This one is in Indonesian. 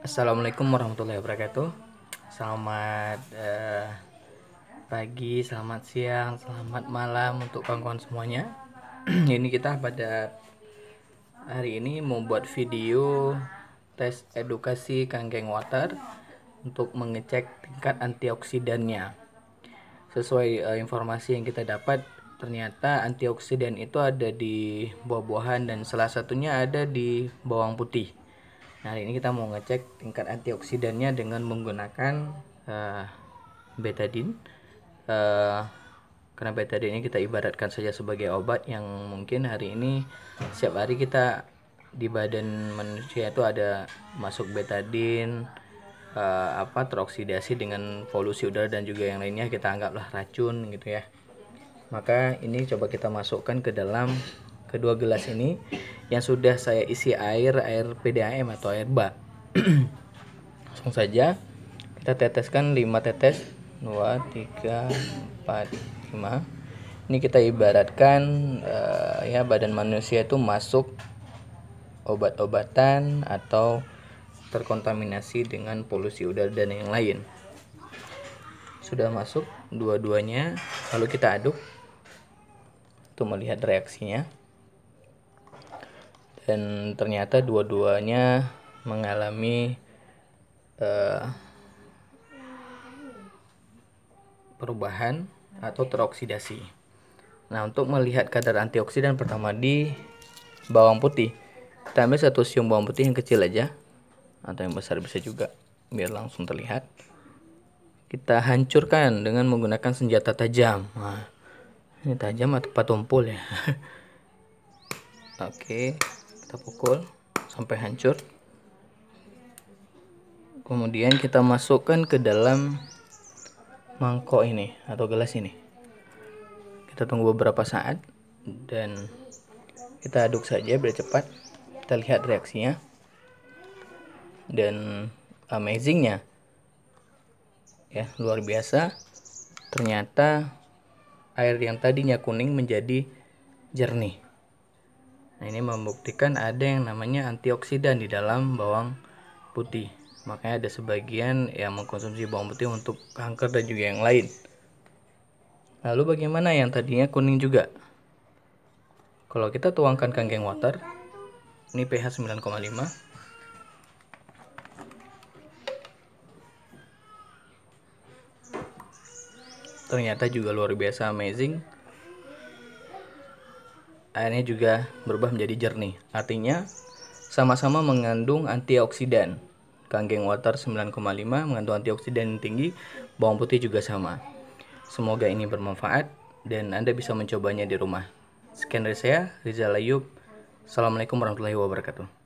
Assalamualaikum warahmatullahi wabarakatuh. Selamat uh, pagi, selamat siang, selamat malam untuk kawan-kawan semuanya. ini kita pada hari ini mau buat video tes edukasi kanggeng water untuk mengecek tingkat antioksidannya. Sesuai uh, informasi yang kita dapat, ternyata antioksidan itu ada di buah-buahan dan salah satunya ada di bawang putih. Nah, ini kita mau ngecek tingkat antioksidannya dengan menggunakan uh, betadine. Uh, karena betadine ini kita ibaratkan saja sebagai obat yang mungkin hari ini setiap hari kita di badan manusia itu ada masuk betadine uh, apa teroksidasi dengan polusi udara dan juga yang lainnya kita anggaplah racun gitu ya. Maka ini coba kita masukkan ke dalam kedua gelas ini yang sudah saya isi air air PDAM atau air bak langsung saja kita teteskan 5 tetes 2 3 4 5 ini kita ibaratkan uh, ya badan manusia itu masuk obat-obatan atau terkontaminasi dengan polusi udara dan yang lain sudah masuk dua-duanya lalu kita aduk untuk melihat reaksinya dan ternyata dua-duanya mengalami uh, perubahan atau teroksidasi. Nah, untuk melihat kadar antioksidan pertama di bawang putih, kita ambil satu siung bawang putih yang kecil aja atau yang besar bisa juga biar langsung terlihat kita hancurkan dengan menggunakan senjata tajam nah, ini tajam atau patumpul ya oke kita pukul sampai hancur kemudian kita masukkan ke dalam mangkok ini atau gelas ini kita tunggu beberapa saat dan kita aduk saja biar cepat kita lihat reaksinya dan amazingnya ya luar biasa ternyata air yang tadinya kuning menjadi jernih Nah, ini membuktikan ada yang namanya antioksidan di dalam bawang putih. Makanya ada sebagian yang mengkonsumsi bawang putih untuk kanker dan juga yang lain. Lalu bagaimana yang tadinya kuning juga? Kalau kita tuangkan kanggeng water, ini pH 9,5. Ternyata juga luar biasa amazing airnya juga berubah menjadi jernih. Artinya sama-sama mengandung antioksidan. Kanggeng water 9,5 mengandung antioksidan yang tinggi, bawang putih juga sama. Semoga ini bermanfaat dan Anda bisa mencobanya di rumah. Sekian dari saya, Rizal Layup. Assalamualaikum warahmatullahi wabarakatuh.